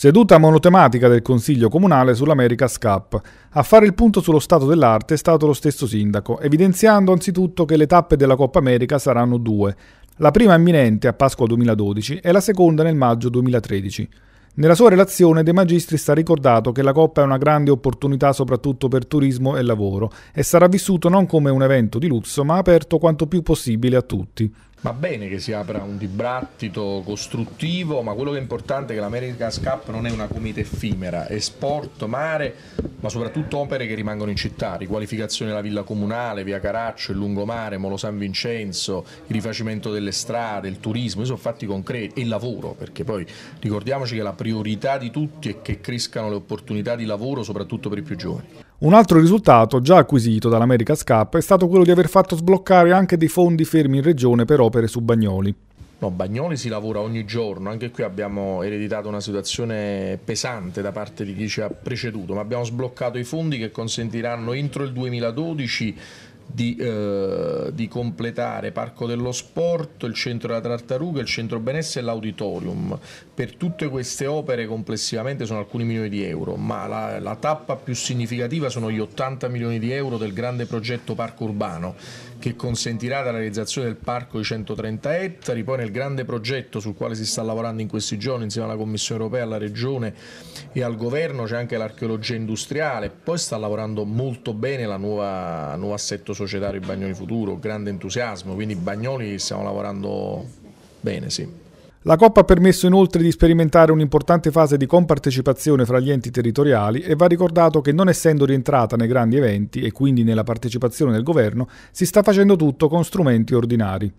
Seduta monotematica del Consiglio Comunale sull'America SCAP. A fare il punto sullo stato dell'arte è stato lo stesso sindaco, evidenziando anzitutto che le tappe della Coppa America saranno due. La prima imminente a Pasqua 2012 e la seconda nel maggio 2013. Nella sua relazione De Magistris ha ricordato che la Coppa è una grande opportunità soprattutto per turismo e lavoro e sarà vissuto non come un evento di lusso ma aperto quanto più possibile a tutti. Va bene che si apra un dibattito costruttivo, ma quello che è importante è che l'America's Cup non è una comita effimera, è sport, mare, ma soprattutto opere che rimangono in città, riqualificazione della villa comunale, via Caraccio, il lungomare, Molo San Vincenzo, il rifacimento delle strade, il turismo, sono fatti concreti e il lavoro, perché poi ricordiamoci che la priorità di tutti è che crescano le opportunità di lavoro soprattutto per i più giovani. Un altro risultato già acquisito dall'America's Cup è stato quello di aver fatto sbloccare anche dei fondi fermi in regione per opere su Bagnoli. No, Bagnoli si lavora ogni giorno, anche qui abbiamo ereditato una situazione pesante da parte di chi ci ha preceduto, ma abbiamo sbloccato i fondi che consentiranno entro il 2012 di, eh, di, completare Parco dello Sport, il Centro della Tartaruga, il Centro benessere e l'Auditorium. Per tutte queste opere complessivamente sono alcuni milioni di euro, ma la, la tappa più significativa sono gli 80 milioni di euro del grande progetto Parco Urbano che consentirà la realizzazione del parco di 130 ettari, poi nel grande progetto sul quale si sta lavorando in questi giorni insieme alla Commissione europea, alla Regione e al Governo c'è anche l'archeologia industriale, poi sta lavorando molto bene la nuova, nuovo assetto societario Bagnoni Futuro, grande entusiasmo, quindi Bagnoni stiamo lavorando bene, sì. La Coppa ha permesso inoltre di sperimentare un'importante fase di compartecipazione fra gli enti territoriali e va ricordato che non essendo rientrata nei grandi eventi e quindi nella partecipazione del governo, si sta facendo tutto con strumenti ordinari.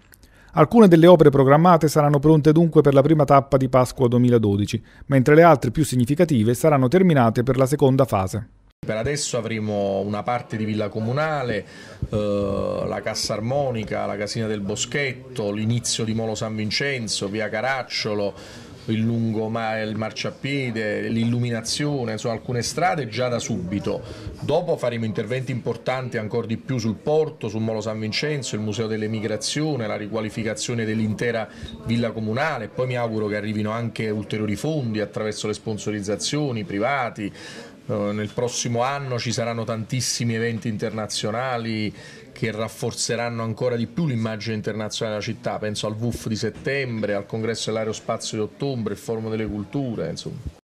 Alcune delle opere programmate saranno pronte dunque per la prima tappa di Pasqua 2012, mentre le altre più significative saranno terminate per la seconda fase. Per adesso avremo una parte di Villa Comunale, eh, la Cassa Armonica, la Casina del Boschetto, l'inizio di Molo San Vincenzo, via Caracciolo, il lungo il marciapiede, l'illuminazione, insomma alcune strade già da subito. Dopo faremo interventi importanti ancora di più sul porto, sul Molo San Vincenzo, il Museo dell'Emigrazione, la riqualificazione dell'intera villa comunale, poi mi auguro che arrivino anche ulteriori fondi attraverso le sponsorizzazioni privati, eh, nel prossimo anno ci saranno tantissimi eventi internazionali che rafforzeranno ancora di più l'immagine internazionale della città, penso al WUF di settembre, al congresso dell'aerospazio di ottobre, il forum delle culture, insomma.